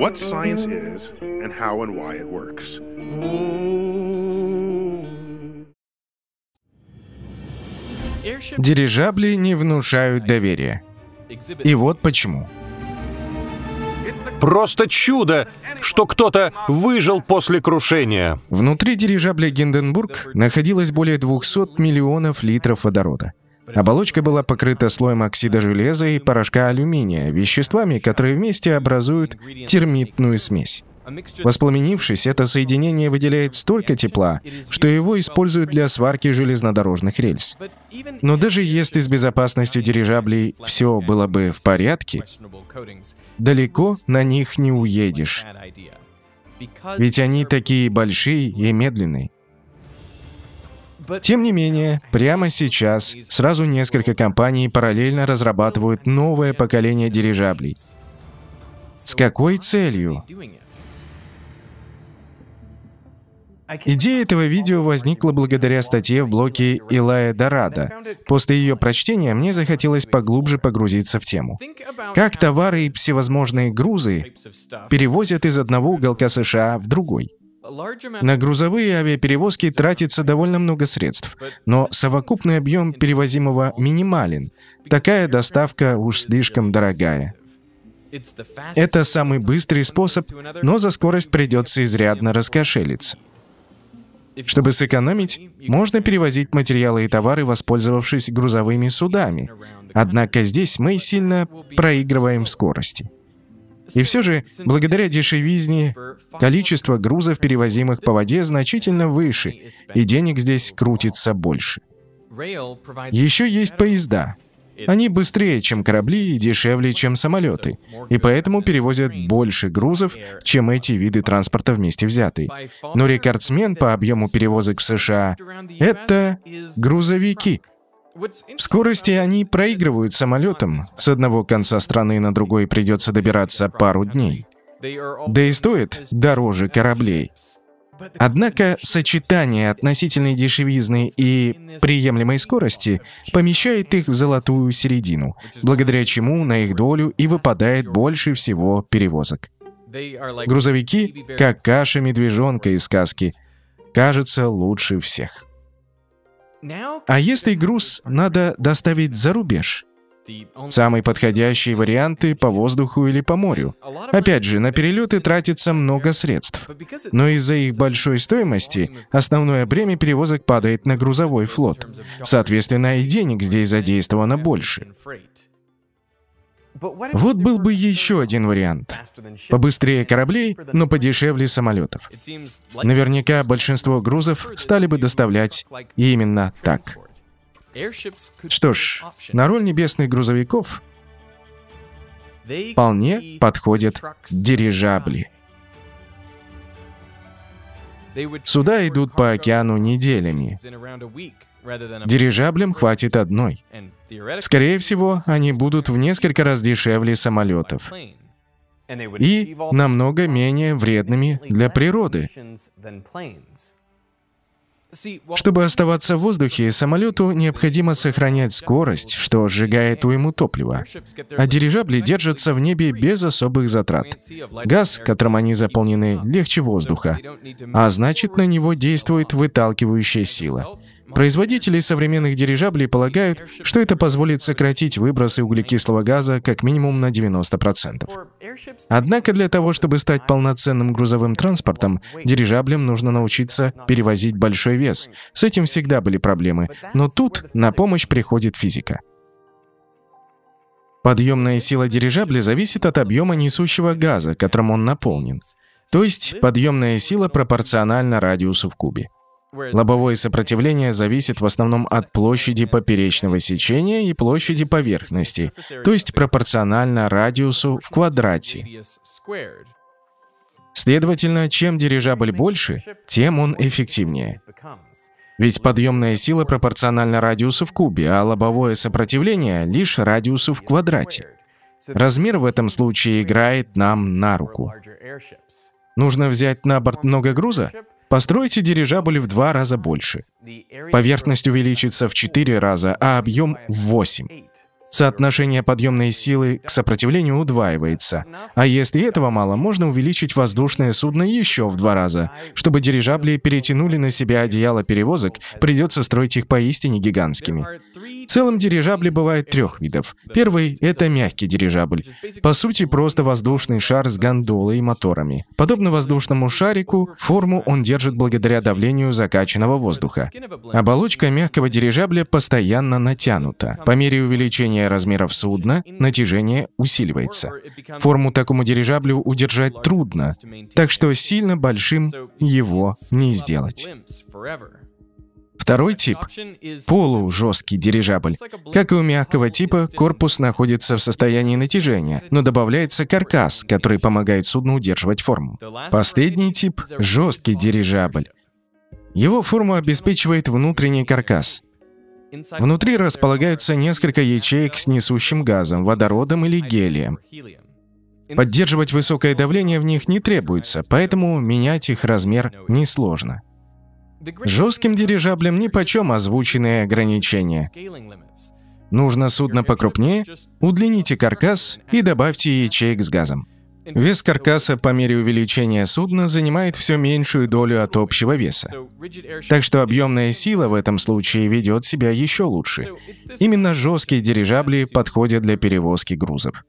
What science is and how and why it works. Дирижабли не внушают доверия. И вот почему. Просто чудо, что кто-то выжил после крушения. Внутри дирижабля Гинденбург находилось более 200 миллионов литров водорода. Оболочка была покрыта слоем оксида железа и порошка алюминия, веществами, которые вместе образуют термитную смесь. Воспламенившись, это соединение выделяет столько тепла, что его используют для сварки железнодорожных рельс. Но даже если с безопасностью дирижаблей все было бы в порядке, далеко на них не уедешь. Ведь они такие большие и медленные. Тем не менее, прямо сейчас сразу несколько компаний параллельно разрабатывают новое поколение дирижаблей. С какой целью? Идея этого видео возникла благодаря статье в блоге Илая Дорада. После ее прочтения мне захотелось поглубже погрузиться в тему. Как товары и всевозможные грузы перевозят из одного уголка США в другой. На грузовые авиаперевозки тратится довольно много средств, но совокупный объем перевозимого минимален. Такая доставка уж слишком дорогая. Это самый быстрый способ, но за скорость придется изрядно раскошелиться. Чтобы сэкономить, можно перевозить материалы и товары, воспользовавшись грузовыми судами. Однако здесь мы сильно проигрываем в скорости. И все же, благодаря дешевизне, количество грузов, перевозимых по воде, значительно выше, и денег здесь крутится больше. Еще есть поезда. Они быстрее, чем корабли, и дешевле, чем самолеты, и поэтому перевозят больше грузов, чем эти виды транспорта вместе взятые. Но рекордсмен по объему перевозок в США — это грузовики — в скорости они проигрывают самолетам. С одного конца страны на другой придется добираться пару дней. Да и стоит дороже кораблей. Однако сочетание относительной дешевизны и приемлемой скорости помещает их в золотую середину, благодаря чему на их долю и выпадает больше всего перевозок. Грузовики, как каша-медвежонка из сказки, кажутся лучше всех. А если груз надо доставить за рубеж? Самые подходящие варианты по воздуху или по морю. Опять же, на перелеты тратится много средств. Но из-за их большой стоимости основное бремя перевозок падает на грузовой флот. Соответственно, и денег здесь задействовано больше. Вот был бы еще один вариант. Побыстрее кораблей, но подешевле самолетов. Наверняка большинство грузов стали бы доставлять именно так. Что ж, на роль небесных грузовиков вполне подходят дирижабли. Суда идут по океану неделями. Дирижаблям хватит одной. Скорее всего, они будут в несколько раз дешевле самолетов и намного менее вредными для природы. Чтобы оставаться в воздухе, самолету необходимо сохранять скорость, что сжигает уйму топлива. А дирижабли держатся в небе без особых затрат. Газ, которым они заполнены, легче воздуха, а значит, на него действует выталкивающая сила. Производители современных дирижаблей полагают, что это позволит сократить выбросы углекислого газа как минимум на 90%. Однако для того, чтобы стать полноценным грузовым транспортом, дирижаблям нужно научиться перевозить большой вес. С этим всегда были проблемы, но тут на помощь приходит физика. Подъемная сила дирижабля зависит от объема несущего газа, которым он наполнен. То есть подъемная сила пропорциональна радиусу в кубе. Лобовое сопротивление зависит в основном от площади поперечного сечения и площади поверхности, то есть пропорционально радиусу в квадрате. Следовательно, чем дирижабль больше, тем он эффективнее. Ведь подъемная сила пропорциональна радиусу в кубе, а лобовое сопротивление лишь радиусу в квадрате. Размер в этом случае играет нам на руку. Нужно взять на борт много груза? Постройте дирижабль в два раза больше. Поверхность увеличится в четыре раза, а объем — в восемь. Соотношение подъемной силы к сопротивлению удваивается. А если этого мало, можно увеличить воздушное судно еще в два раза. Чтобы дирижабли перетянули на себя одеяло перевозок, придется строить их поистине гигантскими. В целом дирижабли бывают трех видов. Первый — это мягкий дирижабль. По сути, просто воздушный шар с гондолой и моторами. Подобно воздушному шарику, форму он держит благодаря давлению закачанного воздуха. Оболочка мягкого дирижабля постоянно натянута. По мере увеличения увеличения размеров судна натяжение усиливается. Форму такому дирижаблю удержать трудно, так что сильно большим его не сделать. Второй тип — полужесткий дирижабль. Как и у мягкого типа, корпус находится в состоянии натяжения, но добавляется каркас, который помогает судну удерживать форму. Последний тип — жесткий дирижабль. Его форму обеспечивает внутренний каркас. Внутри располагаются несколько ячеек с несущим газом, водородом или гелием. Поддерживать высокое давление в них не требуется, поэтому менять их размер несложно. Жестким дирижаблем нипочем озвученные ограничения. Нужно судно покрупнее, удлините каркас и добавьте ячеек с газом. Вес каркаса по мере увеличения судна занимает все меньшую долю от общего веса. Так что объемная сила в этом случае ведет себя еще лучше. Именно жесткие дирижабли подходят для перевозки грузов.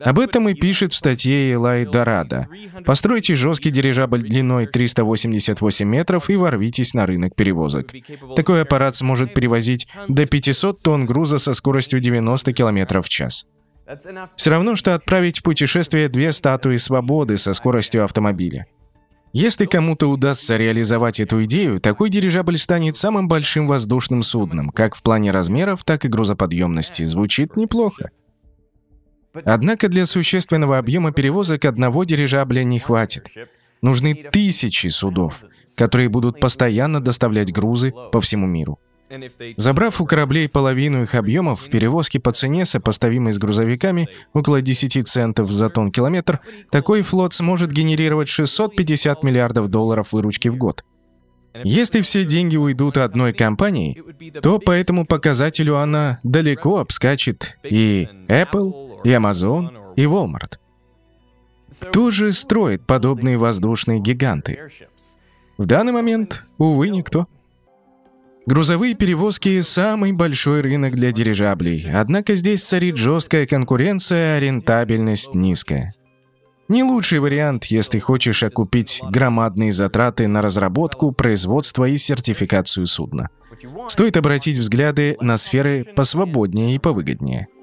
Об этом и пишет в статье Элай Дорадо. Постройте жесткий дирижабль длиной 388 метров и ворвитесь на рынок перевозок. Такой аппарат сможет перевозить до 500 тонн груза со скоростью 90 км в час. Все равно, что отправить в путешествие две статуи свободы со скоростью автомобиля. Если кому-то удастся реализовать эту идею, такой дирижабль станет самым большим воздушным судном, как в плане размеров, так и грузоподъемности. Звучит неплохо. Однако для существенного объема перевозок одного дирижабля не хватит. Нужны тысячи судов, которые будут постоянно доставлять грузы по всему миру. Забрав у кораблей половину их объемов, перевозки по цене, сопоставимой с грузовиками, около 10 центов за тонн-километр, такой флот сможет генерировать 650 миллиардов долларов выручки в год. Если все деньги уйдут одной компании, то по этому показателю она далеко обскачет и Apple, и Amazon, и Walmart. Кто же строит подобные воздушные гиганты? В данный момент, увы, никто. Грузовые перевозки – самый большой рынок для дирижаблей, однако здесь царит жесткая конкуренция, а рентабельность низкая. Не лучший вариант, если хочешь окупить громадные затраты на разработку, производство и сертификацию судна. Стоит обратить взгляды на сферы посвободнее и повыгоднее –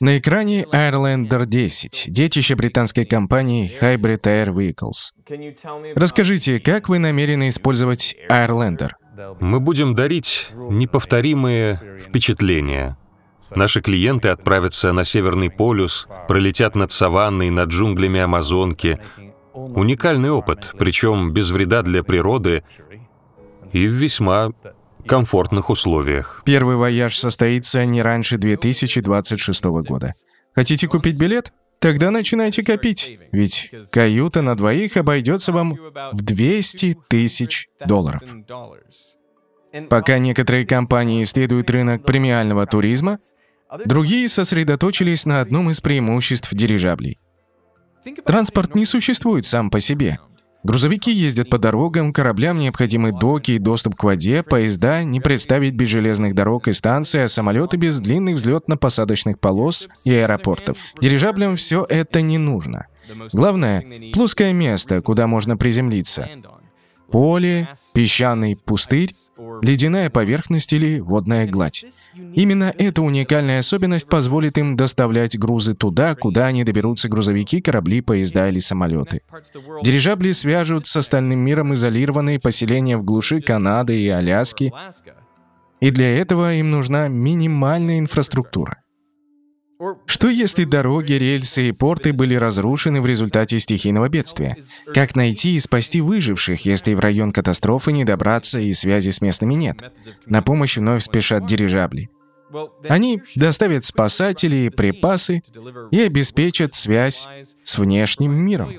на экране Airlander 10, детище британской компании Hybrid Air Vehicles. Расскажите, как вы намерены использовать Airlander? Мы будем дарить неповторимые впечатления. Наши клиенты отправятся на Северный полюс, пролетят над саванной, над джунглями Амазонки. Уникальный опыт, причем без вреда для природы и в весьма комфортных условиях. Первый вояж состоится не раньше 2026 года. Хотите купить билет? Тогда начинайте копить, ведь каюта на двоих обойдется вам в 200 тысяч долларов. Пока некоторые компании исследуют рынок премиального туризма, другие сосредоточились на одном из преимуществ дирижаблей. Транспорт не существует сам по себе – Грузовики ездят по дорогам, кораблям необходимы доки и доступ к воде, поезда не представить без железных дорог и станций, а самолеты без длинных взлетно-посадочных полос и аэропортов. Дирижаблям все это не нужно. Главное — плоское место, куда можно приземлиться поле, песчаный пустырь, ледяная поверхность или водная гладь. Именно эта уникальная особенность позволит им доставлять грузы туда, куда они доберутся грузовики, корабли, поезда или самолеты. Дирижабли свяжут с остальным миром изолированные поселения в глуши Канады и Аляски, и для этого им нужна минимальная инфраструктура. Что если дороги, рельсы и порты были разрушены в результате стихийного бедствия? Как найти и спасти выживших, если в район катастрофы не добраться и связи с местными нет? На помощь вновь спешат дирижабли. Они доставят спасателей, припасы и обеспечат связь с внешним миром.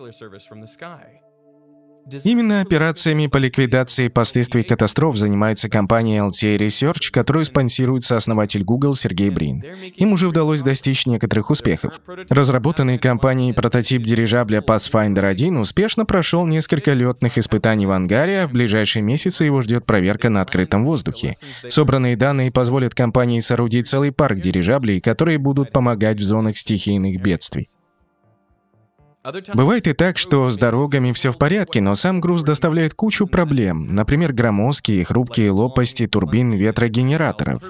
Именно операциями по ликвидации последствий катастроф занимается компания LTA Research, которую спонсирует сооснователь Google Сергей Брин. Им уже удалось достичь некоторых успехов. Разработанный компанией прототип дирижабля Pathfinder 1 успешно прошел несколько летных испытаний в ангаре, а в ближайшие месяцы его ждет проверка на открытом воздухе. Собранные данные позволят компании соорудить целый парк дирижаблей, которые будут помогать в зонах стихийных бедствий. Бывает и так, что с дорогами все в порядке, но сам груз доставляет кучу проблем, например, громоздкие и хрупкие лопасти турбин ветрогенераторов.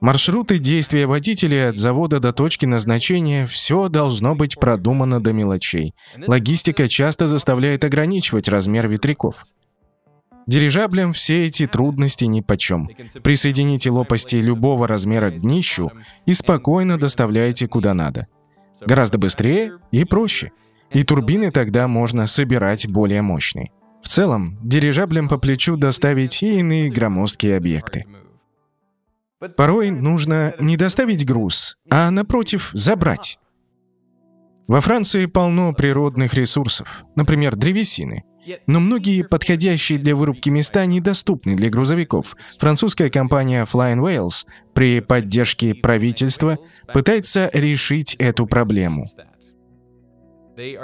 Маршруты действия водителей от завода до точки назначения – все должно быть продумано до мелочей. Логистика часто заставляет ограничивать размер ветряков. Дирижаблям все эти трудности нипочем. Присоедините лопасти любого размера к днищу и спокойно доставляйте куда надо – гораздо быстрее и проще. И турбины тогда можно собирать более мощные. В целом, дирижаблем по плечу доставить и иные громоздкие объекты. Порой нужно не доставить груз, а, напротив, забрать. Во Франции полно природных ресурсов, например, древесины, но многие подходящие для вырубки места недоступны для грузовиков. Французская компания Flying Wales при поддержке правительства пытается решить эту проблему.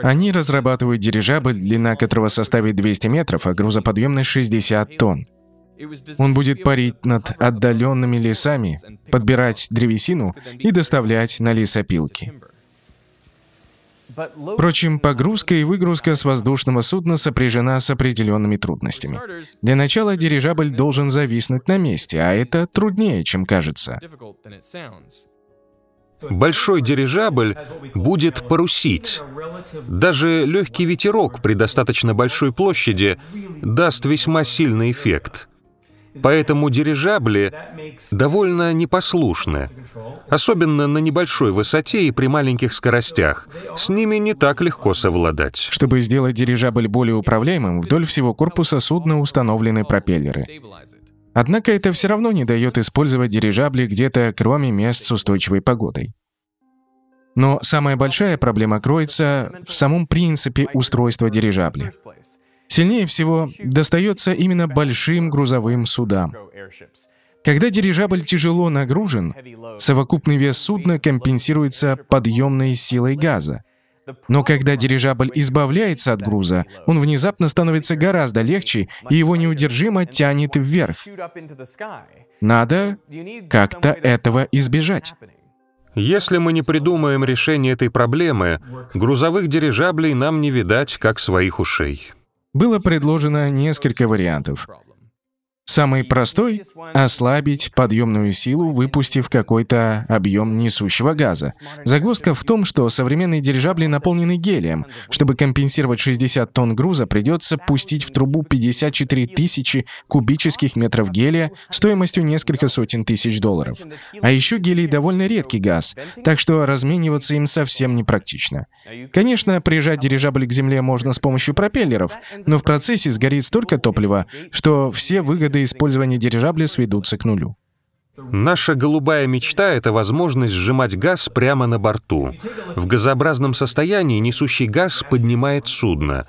Они разрабатывают дирижабль, длина которого составит 200 метров, а грузоподъемность 60 тонн. Он будет парить над отдаленными лесами, подбирать древесину и доставлять на лесопилки. Впрочем, погрузка и выгрузка с воздушного судна сопряжена с определенными трудностями. Для начала дирижабль должен зависнуть на месте, а это труднее, чем кажется. Большой дирижабль будет парусить. Даже легкий ветерок при достаточно большой площади даст весьма сильный эффект — Поэтому дирижабли довольно непослушны, особенно на небольшой высоте и при маленьких скоростях. С ними не так легко совладать. Чтобы сделать дирижабль более управляемым, вдоль всего корпуса судна установлены пропеллеры. Однако это все равно не дает использовать дирижабли где-то, кроме мест с устойчивой погодой. Но самая большая проблема кроется в самом принципе устройства дирижабля. Сильнее всего достается именно большим грузовым судам. Когда дирижабль тяжело нагружен, совокупный вес судна компенсируется подъемной силой газа. Но когда дирижабль избавляется от груза, он внезапно становится гораздо легче, и его неудержимо тянет вверх. Надо как-то этого избежать. Если мы не придумаем решение этой проблемы, грузовых дирижаблей нам не видать, как своих ушей. Было предложено несколько вариантов. Самый простой — ослабить подъемную силу, выпустив какой-то объем несущего газа. Загвоздка в том, что современные дирижабли наполнены гелием. Чтобы компенсировать 60 тонн груза, придется пустить в трубу 54 тысячи кубических метров гелия стоимостью несколько сотен тысяч долларов. А еще гелий довольно редкий газ, так что размениваться им совсем непрактично. Конечно, прижать дирижабль к земле можно с помощью пропеллеров, но в процессе сгорит столько топлива, что все выгоды расходы использования дирижабля сведутся к нулю. Наша голубая мечта — это возможность сжимать газ прямо на борту. В газообразном состоянии несущий газ поднимает судно.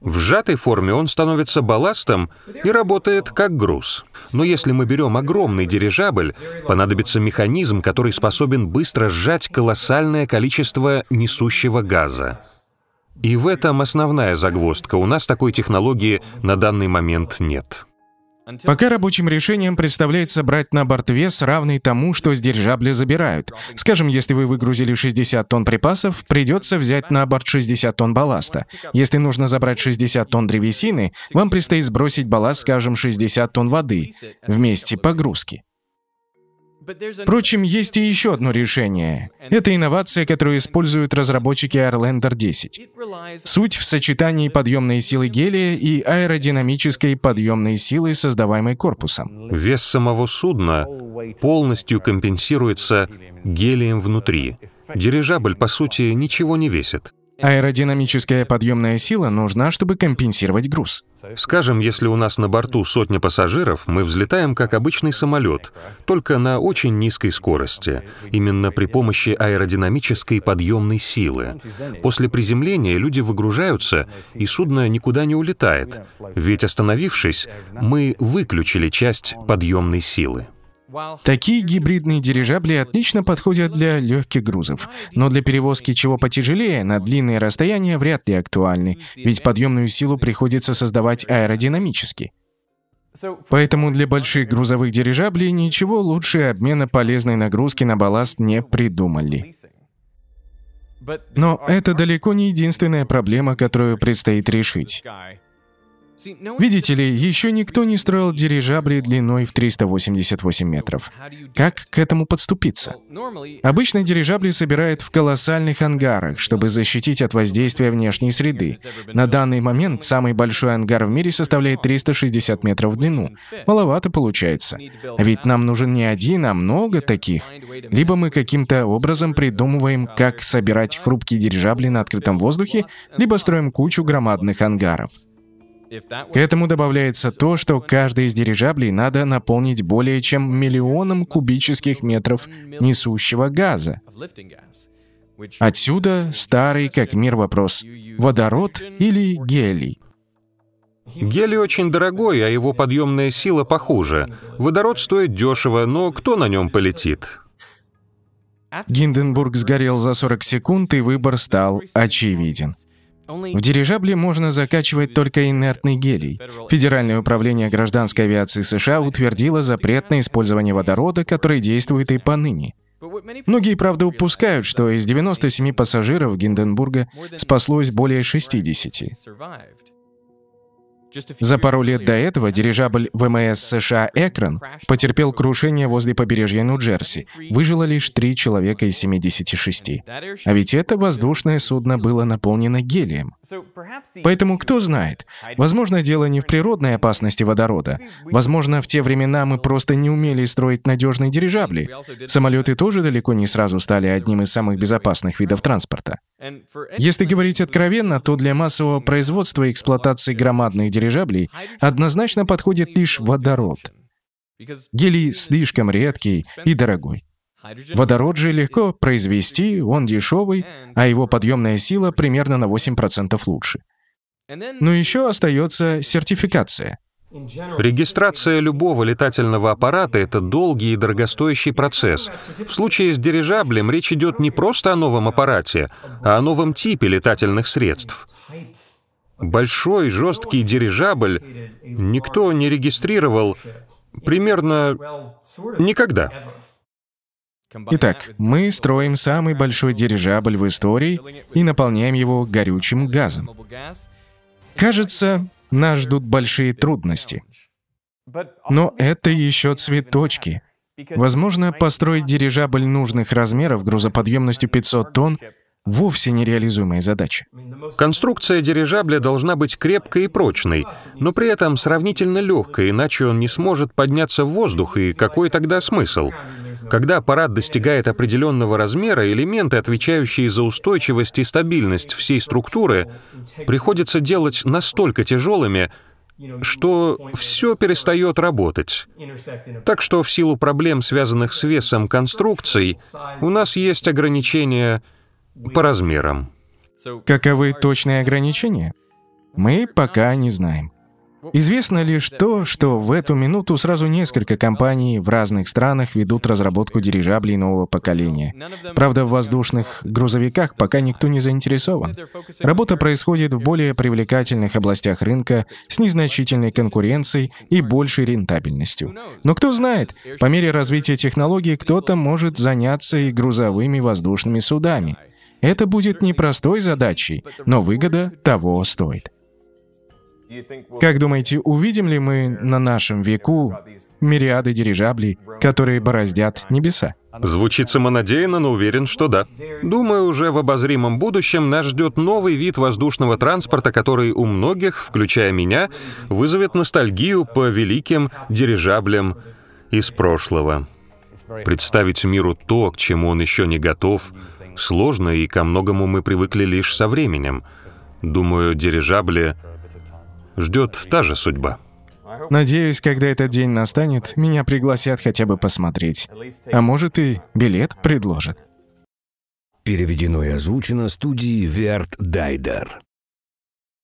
В сжатой форме он становится балластом и работает как груз. Но если мы берем огромный дирижабль, понадобится механизм, который способен быстро сжать колоссальное количество несущего газа. И в этом основная загвоздка. У нас такой технологии на данный момент нет. Пока рабочим решением представляется брать на борт вес, равный тому, что с дирижабля забирают. Скажем, если вы выгрузили 60 тонн припасов, придется взять на борт 60 тонн балласта. Если нужно забрать 60 тонн древесины, вам предстоит сбросить балласт, скажем, 60 тонн воды вместе погрузки. Впрочем, есть и еще одно решение. Это инновация, которую используют разработчики Airlander 10. Суть в сочетании подъемной силы гелия и аэродинамической подъемной силы, создаваемой корпусом. Вес самого судна полностью компенсируется гелием внутри. Дирижабль, по сути, ничего не весит. Аэродинамическая подъемная сила нужна, чтобы компенсировать груз. Скажем, если у нас на борту сотня пассажиров, мы взлетаем как обычный самолет, только на очень низкой скорости, именно при помощи аэродинамической подъемной силы. После приземления люди выгружаются, и судно никуда не улетает, ведь остановившись, мы выключили часть подъемной силы. Такие гибридные дирижабли отлично подходят для легких грузов, но для перевозки чего потяжелее на длинные расстояния вряд ли актуальны, ведь подъемную силу приходится создавать аэродинамически. Поэтому для больших грузовых дирижаблей ничего лучше обмена полезной нагрузки на балласт не придумали. Но это далеко не единственная проблема, которую предстоит решить. Видите ли, еще никто не строил дирижабли длиной в 388 метров. Как к этому подступиться? Обычно дирижабли собирают в колоссальных ангарах, чтобы защитить от воздействия внешней среды. На данный момент самый большой ангар в мире составляет 360 метров в длину. Маловато получается. А ведь нам нужен не один, а много таких. Либо мы каким-то образом придумываем, как собирать хрупкие дирижабли на открытом воздухе, либо строим кучу громадных ангаров. К этому добавляется то, что каждый из дирижаблей надо наполнить более чем миллионом кубических метров несущего газа. Отсюда старый как мир вопрос — водород или гелий? Гелий очень дорогой, а его подъемная сила похуже. Водород стоит дешево, но кто на нем полетит? Гинденбург сгорел за 40 секунд, и выбор стал очевиден. В дирижабле можно закачивать только инертный гелий. Федеральное управление гражданской авиации США утвердило запрет на использование водорода, который действует и поныне. Многие, правда, упускают, что из 97 пассажиров Гинденбурга спаслось более 60. За пару лет до этого дирижабль ВМС США «Экран» потерпел крушение возле побережья Нью-Джерси. Выжило лишь три человека из 76. А ведь это воздушное судно было наполнено гелием. Поэтому кто знает? Возможно, дело не в природной опасности водорода. Возможно, в те времена мы просто не умели строить надежные дирижабли. Самолеты тоже далеко не сразу стали одним из самых безопасных видов транспорта. Если говорить откровенно, то для массового производства и эксплуатации громадных дирижаблей дирижаблей, однозначно подходит лишь водород. Гелий слишком редкий и дорогой. Водород же легко произвести, он дешевый, а его подъемная сила примерно на 8% лучше. Но еще остается сертификация. Регистрация любого летательного аппарата — это долгий и дорогостоящий процесс. В случае с дирижаблем речь идет не просто о новом аппарате, а о новом типе летательных средств. Большой жесткий дирижабль никто не регистрировал примерно никогда. Итак, мы строим самый большой дирижабль в истории и наполняем его горючим газом. Кажется, нас ждут большие трудности. Но это еще цветочки. Возможно, построить дирижабль нужных размеров грузоподъемностью 500 тонн вовсе нереализуемая задача. Конструкция дирижабля должна быть крепкой и прочной, но при этом сравнительно легкой, иначе он не сможет подняться в воздух, и какой тогда смысл? Когда аппарат достигает определенного размера, элементы, отвечающие за устойчивость и стабильность всей структуры, приходится делать настолько тяжелыми, что все перестает работать. Так что в силу проблем, связанных с весом конструкций, у нас есть ограничения по размерам. Каковы точные ограничения? Мы пока не знаем. Известно лишь то, что в эту минуту сразу несколько компаний в разных странах ведут разработку дирижаблей нового поколения. Правда, в воздушных грузовиках пока никто не заинтересован. Работа происходит в более привлекательных областях рынка с незначительной конкуренцией и большей рентабельностью. Но кто знает, по мере развития технологий кто-то может заняться и грузовыми воздушными судами. Это будет непростой задачей, но выгода того стоит. Как думаете, увидим ли мы на нашем веку мириады дирижаблей, которые бороздят небеса? Звучит самонадеянно, но уверен, что да. Думаю, уже в обозримом будущем нас ждет новый вид воздушного транспорта, который у многих, включая меня, вызовет ностальгию по великим дирижаблям из прошлого. Представить миру то, к чему он еще не готов — сложно, и ко многому мы привыкли лишь со временем. Думаю, дирижабли ждет та же судьба. Надеюсь, когда этот день настанет, меня пригласят хотя бы посмотреть. А может и билет предложат. Переведено и озвучено студией Верт Дайдер.